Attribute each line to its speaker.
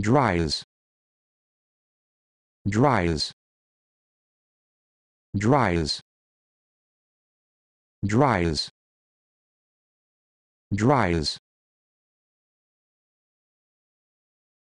Speaker 1: dries dries dries dries dries